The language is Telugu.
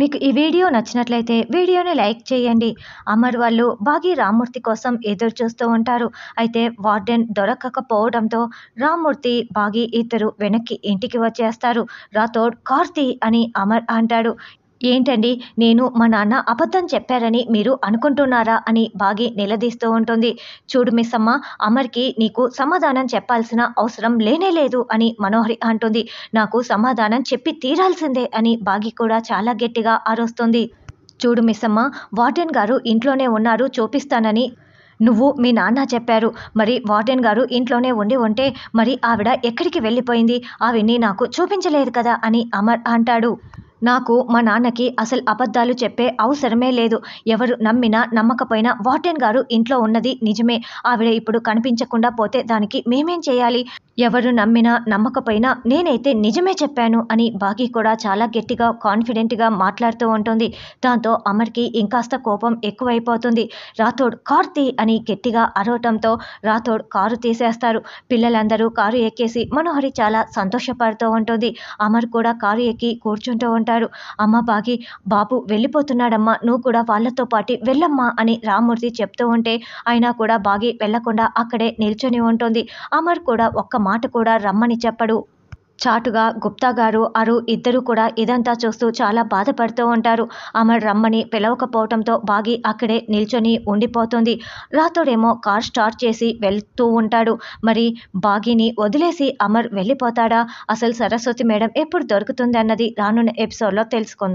మీకు ఈ వీడియో నచ్చినట్లయితే వీడియోని లైక్ చేయండి అమర్ వాళ్ళు బాగి రామ్మూర్తి కోసం ఎదురు చూస్తూ ఉంటారు అయితే వార్డెన్ దొరకకపోవడంతో రామ్మూర్తి బాగి ఇద్దరు వెనక్కి ఇంటికి వచ్చేస్తారు రాథోడ్ కార్తీ అని అమర్ అంటాడు ఏంటండి నేను మా నాన్న అబద్ధం చెప్పారని మీరు అనుకుంటున్నారా అని బాగి నిలదీస్తూ ఉంటుంది చూడు మిస్ అమ్మ అమర్కి నీకు సమాధానం చెప్పాల్సిన అవసరం లేనే లేదు అని మనోహరి అంటుంది నాకు సమాధానం చెప్పి తీరాల్సిందే అని బాగి కూడా చాలా గట్టిగా ఆరోస్తుంది చూడు మిస్ అమ్మ వార్డెన్ గారు ఇంట్లోనే ఉన్నారు చూపిస్తానని నువ్వు మీ నాన్న చెప్పారు మరి వార్డెన్ గారు ఇంట్లోనే ఉండి ఉంటే మరి ఆవిడ ఎక్కడికి వెళ్ళిపోయింది ఆవిడ్ని నాకు చూపించలేదు కదా అని అమర్ అంటాడు నాకు మా నాన్నకి అసలు అబద్ధాలు చెప్పే అవసరమే లేదు ఎవరు నమ్మినా నమ్మకపోయినా వాటెన్ గారు ఇంట్లో ఉన్నది నిజమే ఆవిడ ఇప్పుడు కనిపించకుండా పోతే దానికి మేమేం చేయాలి ఎవరు నమ్మినా నమ్మకపోయినా నేనైతే నిజమే చెప్పాను అని బాగీ కూడా చాలా గట్టిగా కాన్ఫిడెంట్గా మాట్లాడుతూ ఉంటుంది దాంతో అమర్కి ఇంకాస్త కోపం ఎక్కువైపోతుంది రాథోడ్ కార్ తీ అని గట్టిగా అరవటంతో రాథోడ్ కారు తీసేస్తారు పిల్లలందరూ కారు ఎక్కేసి మనోహరి చాలా సంతోషపడుతూ ఉంటుంది అమర్ కూడా కారు ఎక్కి కూర్చుంటూ ఉంటారు అంటాడు అమ్మ బాగి బాబు వెళ్ళిపోతున్నాడమ్మా నువ్వు కూడా వాళ్ళతో పాటి వెళ్ళమ్మా అని రామూర్తి చెప్తూ ఉంటే అయినా కూడా బాగి వెళ్లకుండా అక్కడే నిల్చొని ఉంటుంది అమర్ కూడా ఒక్క మాట కూడా రమ్మని చెప్పడు చాటుగా గుప్తా గారు అరు ఇద్దరు కూడా ఇదంతా చూస్తూ చాలా బాధపడుతూ ఉంటారు అమర్ రమ్మని పిలవకపోవటంతో బాగి అక్కడే నిల్చొని ఉండిపోతుంది రాతోడేమో కార్ స్టార్ట్ చేసి వెళ్తూ ఉంటాడు మరి బాగిని వదిలేసి అమర్ వెళ్ళిపోతాడా అసలు సరస్వతి మేడం ఎప్పుడు దొరుకుతుంది అన్నది రానున్న ఎపిసోడ్లో తెలుసుకుందాం